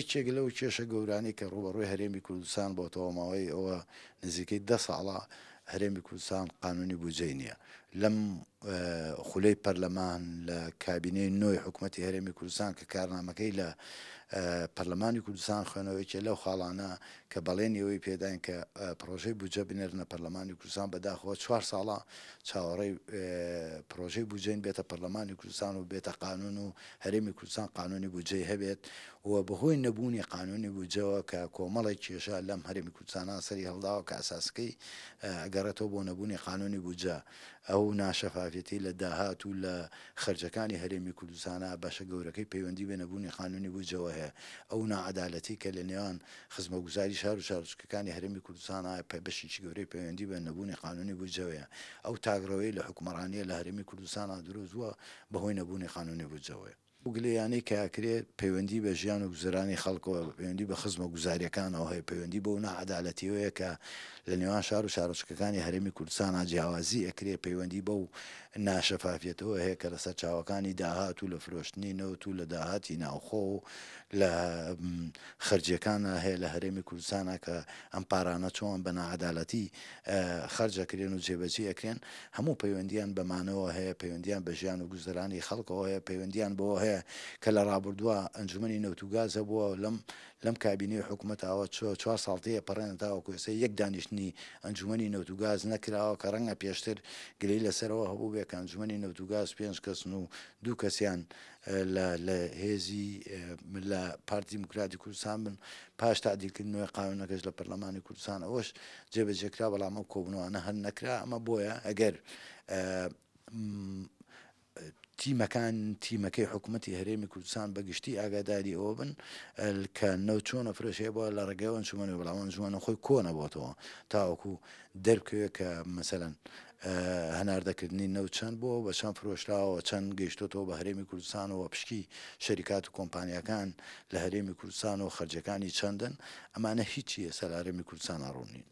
هیچێک لەو کێشە گەورانی کە ڕوبەڕوی هەرێمی کوردستان بۆ تەوە ماوەی ئەوە نزیکەی ده ساڵە هەرێمی کوردستان قانونی بجێ نییە لەم خولەی پەرلەمان لە کابینەی نوۆی حکوومەتتی هەرێمی کوردستان کە کارنامەکەی لە پەرلەمانی کوردستان خوێنەوەیکێ لەو خاڵانە کە بەڵێنیەوەی پێداین کە پرۆژەی بجە بنێرنە پەرلەمانی کوردستان بەداخەوە چوار ساڵە چاوەڕێی پرۆژەی بجین بێتە پەرلەمانی کوردستان و بێتە قانون و هەرێمی کوردستان قانونی بجێ هەبێت وە بەهۆی نەبوونی قانونی بجەوە کە کۆمەڵی کێشە لەم هەرمی کوردستانە سەری هەڵداوە کە ئاساسکەی ئەگەڕێتەوە بۆ نەبوونی قانونی بجە ئەو ئەو ناشەفاافەتی لە داهات و لە خرجەکانی هەرێمی کوردستانە بەشە گەورەکەی پەیوەندی بێنەبوونی خانونی بوو جەوە هەیە ئەو نعادالەتی کە لە نێوان خزمە گوزاری شار و شارچکەکانی هەرمی کوردستانە پێ بەشیی گەورەی پەیوەندی بە نەبوونی قانونی بوو جەوەیە ئەو تاگرەوەی لە حکومڕانیە لە هەرمی کوردستانە درۆزووە بەهۆی نەبوونی قانونی بوو جەوەیە و گلەیانەی کاکرێت پەیوەندی بە ژیان و گوزرانی خەڵکەوە پەیوەندی بە خزمە گوزاریەکانەوە هەیە پەیوەندی بۆ نەعادالەتیەیە کە لە نێوان شار و شارۆچکەکانی هەرمی کوردستان جیاوازی ئەکرێ پەیوەندی بەو ناشەفافیەتەوە هەیە کە لەسەر چاوەکانی داهات و لە فرۆشتنی نەوت و لە داهاتی ناوخۆ و لە خرجەکانە هەیە لە هەرێمی کوردستانە کە ئەم پارانە چۆن بە نەعادالەتی خرجەکرێن و جێبەجی ئەکرێن هەموو پەیوەندیان بەمانەوە هەیە پەیوەندیان بە ژیان و گوزرانی خەڵکەوە هەیە پەیوەندیان بۆ هەیە هەیە کە لە ڕابردووە ئەنجومی نەوتوگازە بووە لەم لەم کابینی حکوومەتەوە چوار ساڵتەیە پەڕێنتاوە کوێسە یەک دانیشتنی ئەنجومی نەوتوگاز نەکراوە کە ڕەنگە پێشتر گری لەسەرەوە هەبوو بێ ئەنجومی نەوتوگاز پێنج کەسن و دوو کەسیان لە هێزی لە پارتی دموکراتی کوردستان بن پاش تعدیلکردنەوەی قاونەکەش لە پەرلەمانی کوردستان ئەوەش جێبەجێکرا بەڵامە کۆبنەوە هەر نەکرا ئەمە بۆیە ئەگەر تیمەکان تیمەکەی حکوومەتتی هەرێمی کوردستان بەگشتی ئاگاداری ئەوە بن کە نەو چۆنە فرۆشەیە بۆ لە ڕگەون چمەێ بەڵاوان جوانە خۆی کۆنەبووتەوە تاوەکو دەرکوێ کە مثلەن هەناردەکردنی نەو چەند بۆ بە چەند فرۆشراوە چەند گەیشتۆتەوە بە هەرێمی کوردستان و پشکی شەریکات و کۆمپانیەکان لە هەرێمی کوردستان و خرجەکانی چەندن ئەمانە هیچی ئێستا لە هەرێمی کوردستان ئاڕوونین.